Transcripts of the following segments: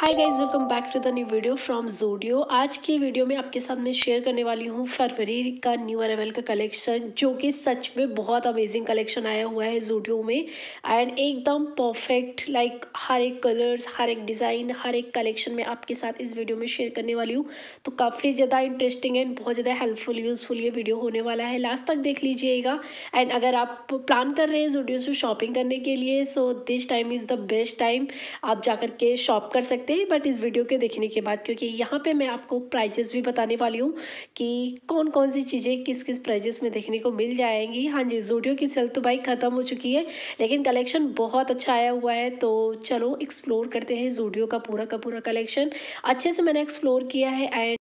hi guys welcome back to the new video from Zudio आज की video में आपके साथ मैं शेयर करने वाली हूँ फरवरी का न्यू अरेवल का कलेक्शन जो कि सच में बहुत अमेजिंग कलेक्शन आया हुआ है जोडियो में एंड एकदम परफेक्ट लाइक हर एक कलर्स हर एक डिज़ाइन हर एक कलेक्शन में आपके साथ इस वीडियो में शेयर करने वाली हूँ तो काफ़ी ज़्यादा इंटरेस्टिंग एंड बहुत ज़्यादा हेल्पफुल यूज़फुल ये वीडियो होने वाला है लास्ट तक देख लीजिएगा एंड अगर आप प्लान कर रहे हैं जोडियो से शॉपिंग करने के लिए so this time is the best time आप जा के शॉप कर सकते सकते हैं बट इस वीडियो के देखने के बाद क्योंकि यहाँ पे मैं आपको प्राइजेस भी बताने वाली हूँ कि कौन कौन सी चीज़ें किस किस प्राइजेस में देखने को मिल जाएंगी हाँ जी जूडियो की सेल तो भाई ख़त्म हो चुकी है लेकिन कलेक्शन बहुत अच्छा आया हुआ है तो चलो एक्सप्लोर करते हैं जूडियो का पूरा का पूरा कलेक्शन अच्छे से मैंने एक्सप्लोर किया है एंड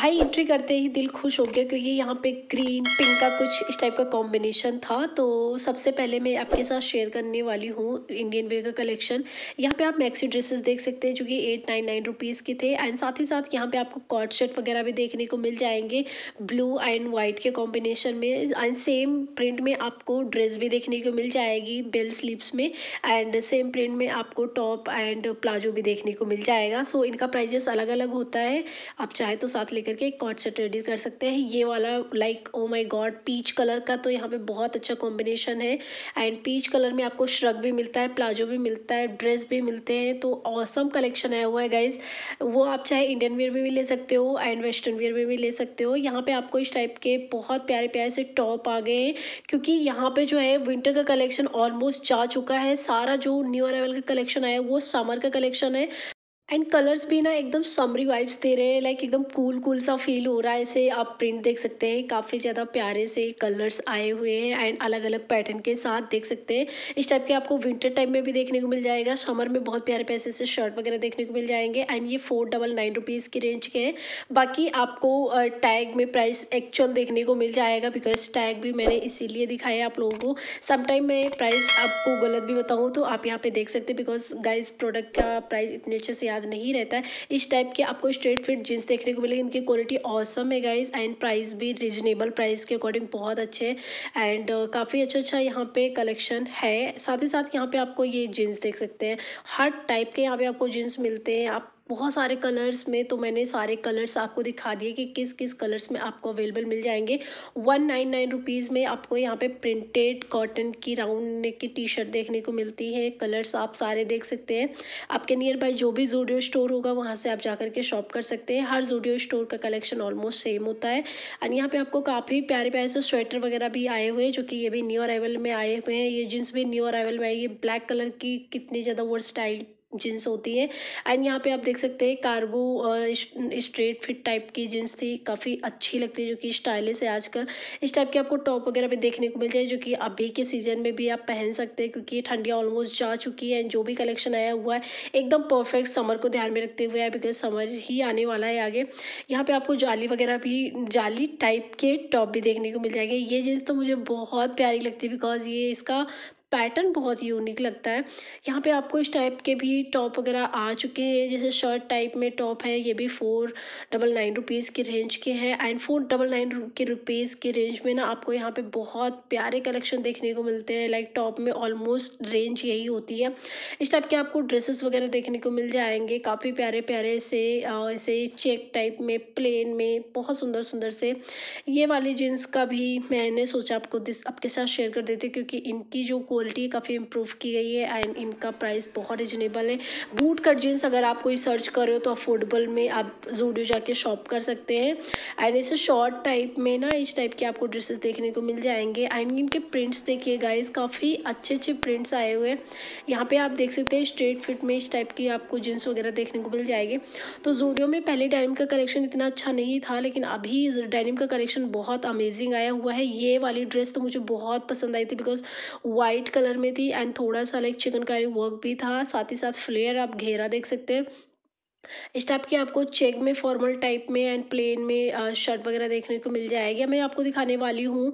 भाई एंट्री करते ही दिल खुश हो गया क्योंकि यहाँ पे ग्रीन पिंक का कुछ इस टाइप का कॉम्बिनेशन था तो सबसे पहले मैं आपके साथ शेयर करने वाली हूँ इंडियन वेयर का कलेक्शन यहाँ पे आप मैक्सी ड्रेसेस देख सकते हैं जो कि एट नाइन नाइन रुपीज़ के थे एंड साथ ही साथ यहाँ पे आपको कॉट शर्ट वगैरह भी देखने को मिल जाएंगे ब्लू एंड वाइट के कॉम्बिनेशन में एंड सेम प्रिंट में आपको ड्रेस भी देखने को मिल जाएगी बेल स्लीवस में एंड सेम प्रिंट में आपको टॉप एंड प्लाजो भी देखने को मिल जाएगा सो इनका प्राइजेस अलग अलग होता है आप चाहे तो साथ लेकर करके एक कॉट सेट रेडी कर सकते हैं ये वाला like oh my god peach colour का तो यहाँ पे बहुत अच्छा कॉम्बिनेशन है एंड पीच कलर में आपको श्रग भी मिलता है प्लाजो भी मिलता है ड्रेस भी मिलते हैं तो औसम कलेक्शन आया हुआ है गाइज वो आप चाहे इंडियन वेयर में भी ले सकते हो एंड वेस्टर्न वेयर में भी ले सकते हो यहाँ पर आपको इस टाइप के बहुत प्यारे प्यारे से टॉप आ गए हैं क्योंकि यहाँ पर जो है विंटर का कलेक्शन ऑलमोस्ट जा चुका है सारा जो न्यू अरावल का कलेक्शन आया है वो समर का कलेक्शन है एंड कलर्स भी ना एकदम समरी वाइब्स दे रहे हैं लाइक एकदम कूल कूल सा फील हो रहा है इसे आप प्रिंट देख सकते हैं काफ़ी ज़्यादा प्यारे से कलर्स आए हुए हैं एंड अलग अलग पैटर्न के साथ देख सकते हैं इस टाइप के आपको विंटर टाइम में भी देखने को मिल जाएगा समर में बहुत प्यारे पैसे से शर्ट वगैरह देखने को मिल जाएंगे एंड ये फोर डबल नाइन रुपीज़ की रेंज के हैं बाकी आपको टैग में प्राइस एक्चुअल देखने को मिल जाएगा बिकॉज टैग भी मैंने इसीलिए दिखाया आप लोगों को समटाइम मैं प्राइस आपको गलत भी बताऊँ तो आप यहाँ पर देख सकते बिकॉज गाइज प्रोडक्ट का प्राइस इतने अच्छे से याद याद नहीं रहता है इस टाइप के आपको स्ट्रेट फिट जीन्स देखने को मिलेगी इनकी क्वालिटी औसम है गाइज एंड प्राइस भी रिजनेबल प्राइस के अकॉर्डिंग बहुत अच्छे हैं एंड uh, काफ़ी अच्छा अच्छा यहाँ पे कलेक्शन है साथ ही साथ यहाँ पे आपको ये जीन्स देख सकते हैं हर टाइप के यहाँ पे आपको जीन्स मिलते हैं आप बहुत सारे कलर्स में तो मैंने सारे कलर्स आपको दिखा दिए कि किस किस कलर्स में आपको अवेलेबल मिल जाएंगे वन नाइन नाइन रुपीज़ में आपको यहाँ पे प्रिंटेड कॉटन की राउंड नेक की टी शर्ट देखने को मिलती है कलर्स आप सारे देख सकते हैं आपके नियर बाई जो भी जूडियो स्टोर होगा वहाँ से आप जा के शॉप कर सकते हैं हर जूडियो स्टोर का कलेक्शन ऑलमोस्ट सेम होता है एंड यहाँ पर आपको काफ़ी प्यारे प्यारे से स्वेटर वगैरह भी आए हुए हैं जो कि ये भी न्यू अरावल में आए हुए हैं ये जीन्स भी न्यू अराइवल में आई ये ब्लैक कलर की कितनी ज़्यादा वर्सटाइल जीन्स होती है एंड यहाँ पे आप देख सकते हैं कार्गो स्ट्रेट फिट टाइप की जीन्स थी काफ़ी अच्छी लगती है जो कि स्टाइलिश है आजकल इस टाइप के आपको टॉप वगैरह भी देखने को मिल जाए जो कि अभी के सीज़न में भी आप पहन सकते हैं क्योंकि ठंडियाँ ऑलमोस्ट जा चुकी है एंड जो भी कलेक्शन आया हुआ है एकदम परफेक्ट समर को ध्यान में रखते हुए है बिकॉज समर ही आने वाला है आगे यहाँ पर आपको जाली वगैरह भी जाली टाइप के टॉप भी देखने को मिल जाएंगे ये जीन्स तो मुझे बहुत प्यारी लगती है बिकॉज ये इसका पैटर्न बहुत यूनिक लगता है यहाँ पे आपको इस टाइप के भी टॉप वगैरह आ चुके हैं जैसे शर्ट टाइप में टॉप है ये भी फोर डबल नाइन रुपीज़ की रेंज के हैं एंड फोर डबल नाइन के रुपीज़ की रेंज में ना आपको यहाँ पे बहुत प्यारे कलेक्शन देखने को मिलते हैं लाइक टॉप में ऑलमोस्ट रेंज यही होती है इस टाइप के आपको ड्रेसेस वगैरह देखने को मिल जाएंगे काफ़ी प्यारे प्यारे से ऐसे चेक टाइप में प्लेन में बहुत सुंदर सुंदर से ये वाली जीन्स का भी मैंने सोचा आपको दिस आपके साथ शेयर कर देती हूँ क्योंकि इनकी जो क्वालिटी काफ़ी इम्प्रूव की गई है एंड इनका प्राइस बहुत रिजनेबल है बूट कट जीन्स अगर आप कोई सर्च कर रहे हो तो अफोर्डेबल में आप जूडियो जाके शॉप कर सकते हैं एंड ऐसे शॉर्ट टाइप में ना इस टाइप के आपको ड्रेसेस देखने को मिल जाएंगे एंड इनके प्रिंट्स देखिए गाइज काफ़ी अच्छे अच्छे प्रिंट्स आए हुए हैं यहाँ पर आप देख सकते हैं स्ट्रेट फिट में इस टाइप की आपको जीन्स वगैरह देखने को मिल जाएगी तो जूडियो में पहले डायनिम का कलेक्शन इतना अच्छा नहीं था लेकिन अभी डेनिम का कलेक्शन बहुत अमेजिंग आया हुआ है ये वाली ड्रेस तो मुझे बहुत पसंद आई थी बिकॉज वाइट कलर में थी एंड थोड़ा सा लाइक चिकनकारी वर्क भी था साथ ही साथ फ्लेयर आप घेरा देख सकते हैं स्टाफ की आपको चेक में फॉर्मल टाइप में एंड प्लेन में शर्ट वगैरह देखने को मिल जाएगी मैं आपको दिखाने वाली हूँ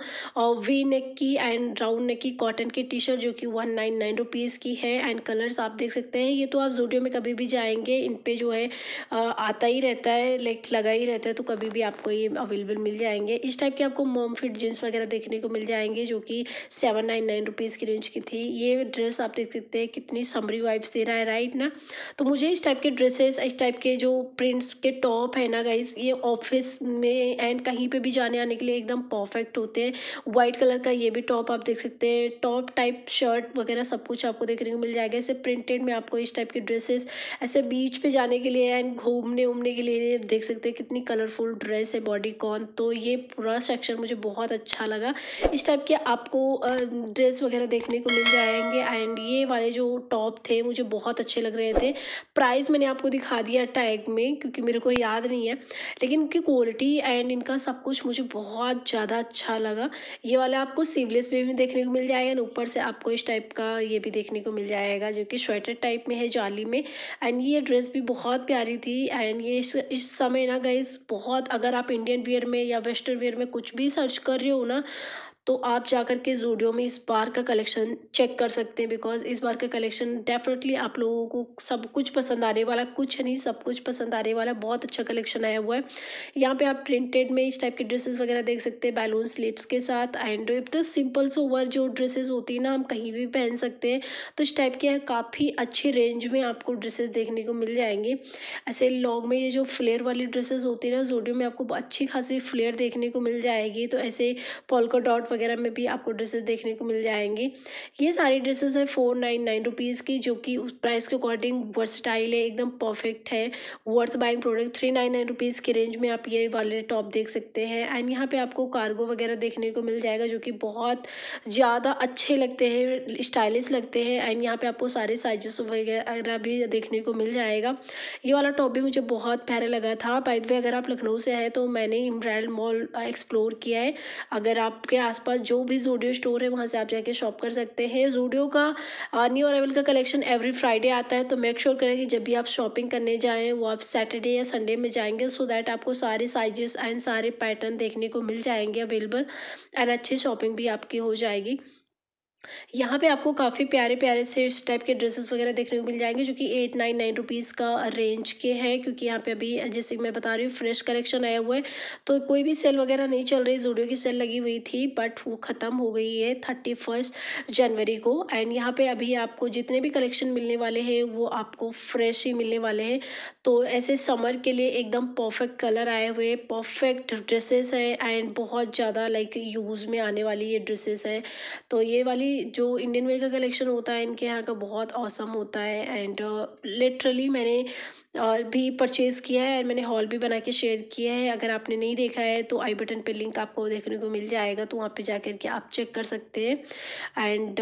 वी नेक की एंड राउंड नेक की कॉटन की टी शर्ट जो कि वन नाइन नाइन रुपीज़ की है एंड कलर्स आप देख सकते हैं ये तो आप जूडियो में कभी भी जाएंगे इन पे जो है आता ही रहता है लाइक लगा ही रहता है तो कभी भी आपको ये अवेलेबल मिल जाएंगे इस टाइप के आपको मोम फिट जीन्स वगैरह देखने को मिल जाएंगे जो कि सेवन नाइन नाइन रुपीज़ की रेंज की थी ये ड्रेस आप देख सकते हैं कितनी समरी वाइब्स दे रहा है राइट ना तो मुझे इस टाइप के ड्रेसेस टाइप के जो प्रिंट्स के टॉप है ना गाइस ये ऑफिस में एंड कहीं पे भी जाने आने के लिए एकदम परफेक्ट होते हैं वाइट कलर का ये भी टॉप आप देख सकते हैं टॉप टाइप शर्ट वगैरह सब कुछ आपको देखने को मिल जाएगा ऐसे प्रिंटेड में आपको इस टाइप के ड्रेसेस ऐसे बीच पे जाने के लिए एंड घूमने उमने के लिए देख सकते हैं कितनी कलरफुल ड्रेस है बॉडी कॉन तो ये पूरा सेक्शन मुझे बहुत अच्छा लगा इस टाइप के आपको ड्रेस वगैरह देखने को मिल जाएंगे एंड ये वाले जो टॉप थे मुझे बहुत अच्छे लग रहे थे प्राइस मैंने आपको दिखा दिया टैग में क्योंकि मेरे को याद नहीं है लेकिन इनकी क्वालिटी एंड इनका सब कुछ मुझे बहुत ज़्यादा अच्छा लगा ये वाला आपको सीवलेस पे भी देखने को मिल जाएगा एंड ऊपर से आपको इस टाइप का ये भी देखने को मिल जाएगा जो कि स्वेटर टाइप में है जाली में एंड ये ड्रेस भी बहुत प्यारी थी एंड ये इस, समय ना गई बहुत अगर आप इंडियन वेयर में या वेस्टर्न वेयर में कुछ भी सर्च कर रहे हो ना तो आप जा कर के जूडियो में इस बार का कलेक्शन चेक कर सकते हैं बिकॉज इस बार का कलेक्शन डेफिनेटली आप लोगों को सब कुछ पसंद आने वाला कुछ नहीं सब कुछ पसंद आने वाला बहुत अच्छा कलेक्शन आया हुआ है यहाँ पे आप प्रिंटेड में इस टाइप के ड्रेसेस वगैरह देख सकते हैं बैलून स्लीप्स के साथ एंड तो सिंपल सोवर जो ड्रेसेस होती है ना हम कहीं भी पहन सकते हैं तो इस टाइप के काफ़ी अच्छी रेंज में आपको ड्रेसेस देखने को मिल जाएंगे ऐसे लॉन्ग में ये जो फ्लेयर वाली ड्रेसेस होती है ना जूडियो में आपको अच्छी खासी फ्लेयर देखने को मिल जाएगी तो ऐसे पोल्का डॉट वगैरह में भी आपको ड्रेसेस देखने को मिल जाएंगी ये सारी ड्रेसेस हैं फोर नाइन नाइन रुपीज़ की जो कि उस प्राइस के अकॉर्डिंग वर्सटाइल है एकदम परफेक्ट है worth buying product three nine nine rupees की रेंज में आप ये वाले टॉप देख सकते हैं एंड यहाँ पर आपको कार्गो वगैरह देखने को मिल जाएगा जो कि बहुत ज़्यादा अच्छे लगते हैं स्टाइलिश लगते हैं एंड यहाँ पर आपको सारे साइजेस वगैरह भी देखने को मिल जाएगा ये वाला टॉप भी मुझे बहुत प्यारा लगा था बाई अगर आप लखनऊ से हैं तो मैंने इम्ब्राइल मॉल एक्सप्लोर किया है अगर आपके आस आसपास जो भी जोडियो स्टोर है वहाँ से आप जाके शॉप कर सकते हैं जोडियो का न्यू अरेवल का कलेक्शन एवरी फ्राइडे आता है तो मेक श्योर करें कि जब भी आप शॉपिंग करने जाएँ वो आप सैटरडे या संडे में जाएंगे सो दैट आपको सारे साइजेस एंड सारे पैटर्न देखने को मिल जाएंगे अवेलेबल एंड अच्छी शॉपिंग भी आपकी हो जाएगी यहाँ पे आपको काफ़ी प्यारे प्यारे से इस टाइप के ड्रेसेस वगैरह देखने को मिल जाएंगे जो कि एट नाइन नाइन रुपीज़ का रेंज के हैं क्योंकि यहाँ पे अभी जैसे मैं बता रही हूँ फ्रेश कलेक्शन आया हुआ है तो कोई भी सेल वगैरह नहीं चल रही जूडियो की सेल लगी हुई थी बट वो ख़त्म हो गई है थर्टी फर्स्ट जनवरी को एंड यहाँ पर अभी आपको जितने भी कलेक्शन मिलने वाले हैं वो आपको फ्रेश ही मिलने वाले हैं तो ऐसे समर के लिए एकदम परफेक्ट कलर आए हुए परफेक्ट ड्रेसेस हैं एंड बहुत ज़्यादा लाइक यूज़ में आने वाली ये ड्रेसेस हैं तो ये वाली बेसिकली जो इंडियन वेयर का कलेक्शन होता है इनके यहाँ का बहुत औसम होता है एंड लिटरली uh, मैंने uh, भी परचेज़ किया है मैंने हॉल भी बना के शेयर किया है अगर आपने नहीं देखा है तो आई बटन पे लिंक आपको देखने को मिल जाएगा तो वहाँ पे जा कर के आप चेक कर सकते हैं एंड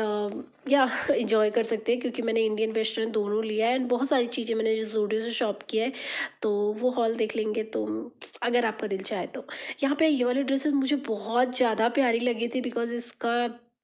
या इन्जॉय कर सकते हैं क्योंकि मैंने इंडियन वेस्टर्न दोनों लिया है एंड बहुत सारी चीज़ें मैंने जो जूडियो से शॉप किया है तो वो हॉल देख लेंगे तो अगर आपका दिल चाहे तो यहाँ पे ये वाली ड्रेसेस मुझे बहुत ज़्यादा प्यारी लगी थी बिकॉज इसका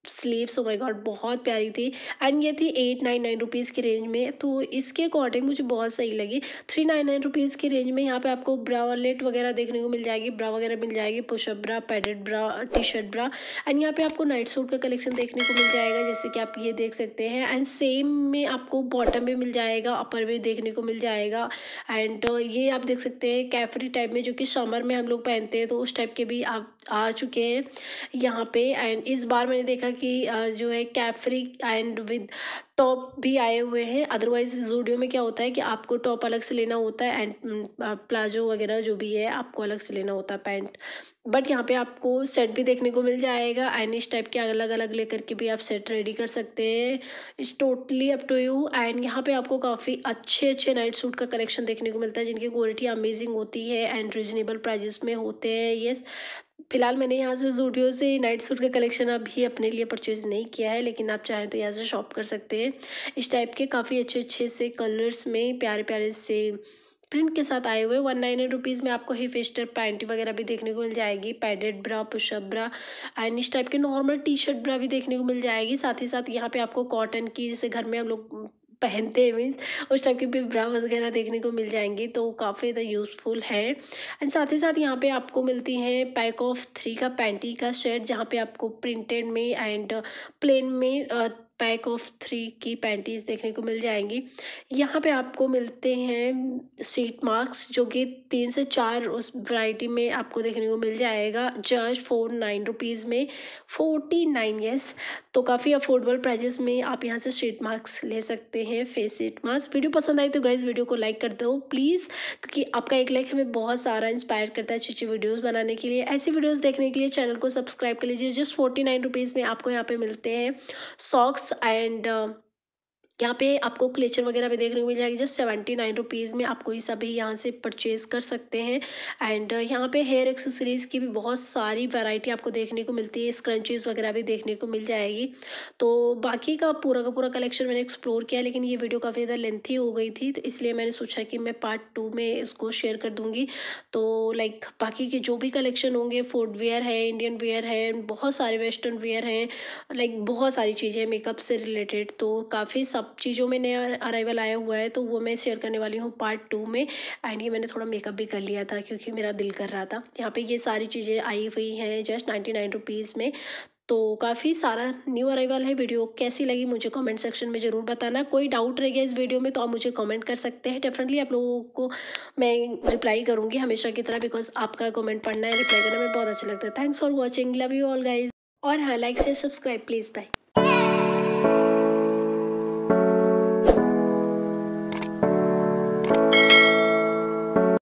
स्लीव्स ओ माय गॉड बहुत प्यारी थी एंड ये थी एट नाइन नाइन रुपीज़ की रेंज में तो इसके अकॉर्डिंग मुझे बहुत सही लगी थ्री नाइन नाइन रुपीज़ की रेंज में यहाँ पे आपको ब्रा वगैरह देखने को मिल जाएगी ब्रा वगैरह मिल जाएगी push up bra padded bra T shirt bra and यहाँ पे आपको नाइट सूट का कलेक्शन देखने को मिल जाएगा जैसे कि आप ये देख सकते हैं एंड सेम में आपको बॉटम भी मिल जाएगा अपर भी देखने को मिल जाएगा एंड ये आप देख सकते हैं कैफरी टाइप में जो कि समर में हम लोग पहनते हैं तो उस टाइप के भी आप आ चुके हैं यहाँ पे एंड इस बार मैंने देखा कि जो है कैफ्री एंड विद टॉप भी आए हुए हैं अदरवाइज जूडियो में क्या होता है कि आपको टॉप अलग से लेना होता है एंड प्लाजो mm, वगैरह जो भी है आपको अलग से लेना होता है पैंट बट यहाँ पे आपको सेट भी देखने को मिल जाएगा एंड इस टाइप के अलग अलग लेकर के भी आप सेट रेडी कर सकते हैं it's totally up to you and यहाँ पे आपको काफ़ी अच्छे अच्छे नाइट सूट का कलेक्शन देखने को मिलता है जिनकी क्वालिटी अमेजिंग होती है एंड रिजनेबल प्राइजेस में होते हैं येस फिलहाल मैंने यहाँ से जूडियो से नाइट सूट का कलेक्शन अभी अपने लिए परचेज़ नहीं किया है लेकिन आप चाहें तो यहाँ से शॉप कर सकते हैं इस टाइप के काफ़ी अच्छे अच्छे से कलर्स में प्यारे प्यारे से प्रिंट के साथ आए हुए वन नाइन रुपीज़ में आपको ही फेस्टर पैंटी वगैरह भी देखने को मिल जाएगी padded bra push up bra and इस टाइप के नॉर्मल टी शर्ट ब्रा भी देखने को मिल जाएगी साथ ही साथ यहाँ पे आपको कॉटन की जैसे घर में हम लोग पहनते हैं मीन्स उस टाइप के भी ब्रा वगैरह देखने को मिल जाएंगी तो काफ़ी ज़्यादा यूज़फुल है एंड साथ ही साथ यहाँ पे आपको मिलती है पैक ऑफ थ्री का पैंटी का शर्ट जहाँ पे आपको प्रिंटेड में एंड प्लेन में पैक ऑफ थ्री की पैंटीज देखने को मिल जाएंगी यहाँ पे आपको मिलते हैं सीट मार्क्स जो कि तीन से चार उस वैरायटी में आपको देखने को मिल जाएगा जस्ट फोर नाइन रुपीज़ में फोर्टी नाइन येस तो काफ़ी अफोर्डेबल प्राइजेस में आप यहाँ से सीट मार्क्स ले सकते हैं फेस सीट मार्क्स वीडियो पसंद आई तो गए वीडियो को लाइक कर दो प्लीज़ क्योंकि आपका एक लाइक हमें बहुत सारा इंस्पायर करता है अच्छी अच्छी वीडियोज़ बनाने के लिए ऐसी वीडियोज़ देखने के लिए चैनल को सब्सक्राइब कर लीजिए जस्ट फोर्टी नाइन रुपीज़ में आपको यहाँ पर मिलते हैं सॉक्स and um, यहाँ पे आपको क्लेचर वगैरह भी देखने को मिल जाएगी जस्ट सेवेंटी नाइन रुपीज़ में आप कोई सा भी यहाँ से परचेज़ कर सकते हैं एंड uh, यहाँ पे हेयर एक्सेसरीज़ की भी बहुत सारी वैरायटी आपको देखने को मिलती है स्क्रंचेज़ वगैरह भी देखने को मिल जाएगी तो बाकी का पूरा का पूरा कलेक्शन मैंने एक्सप्लोर किया लेकिन ये वीडियो काफ़ी ज़्यादा लेंथी हो गई थी तो इसलिए मैंने सोचा कि मैं पार्ट टू में इसको शेयर कर दूँगी तो लाइक बाकी के जो भी कलेक्शन होंगे फूड वेयर है इंडियन वेयर है बहुत सारे वेस्टर्न वेयर हैं लाइक बहुत सारी चीज़ें मेकअप से रिलेटेड तो काफ़ी सब चीज़ों में नया अराइवल आया हुआ है तो वो मैं शेयर करने वाली हूँ पार्ट टू में एंड ये मैंने थोड़ा मेकअप भी कर लिया था क्योंकि मेरा दिल कर रहा था यहाँ पे ये सारी चीज़ें आई हुई हैं जस्ट नाइन्टी नाइन रुपीज़ में तो काफ़ी सारा न्यू अराइवल है वीडियो कैसी लगी मुझे कमेंट सेक्शन में ज़रूर बताना कोई डाउट रह गया इस वीडियो में तो आप मुझे कमेंट कर सकते हैं डेफिनेटली आप लोगों को मैं रिप्लाई करूँगी हमेशा की तरह बिकॉज आपका कमेंट पढ़ना है रिप्लाई करना मैं बहुत अच्छा लगता है thanks for watching love you all guys और हाँ लाइक से सब्सक्राइब प्लीज़ बाय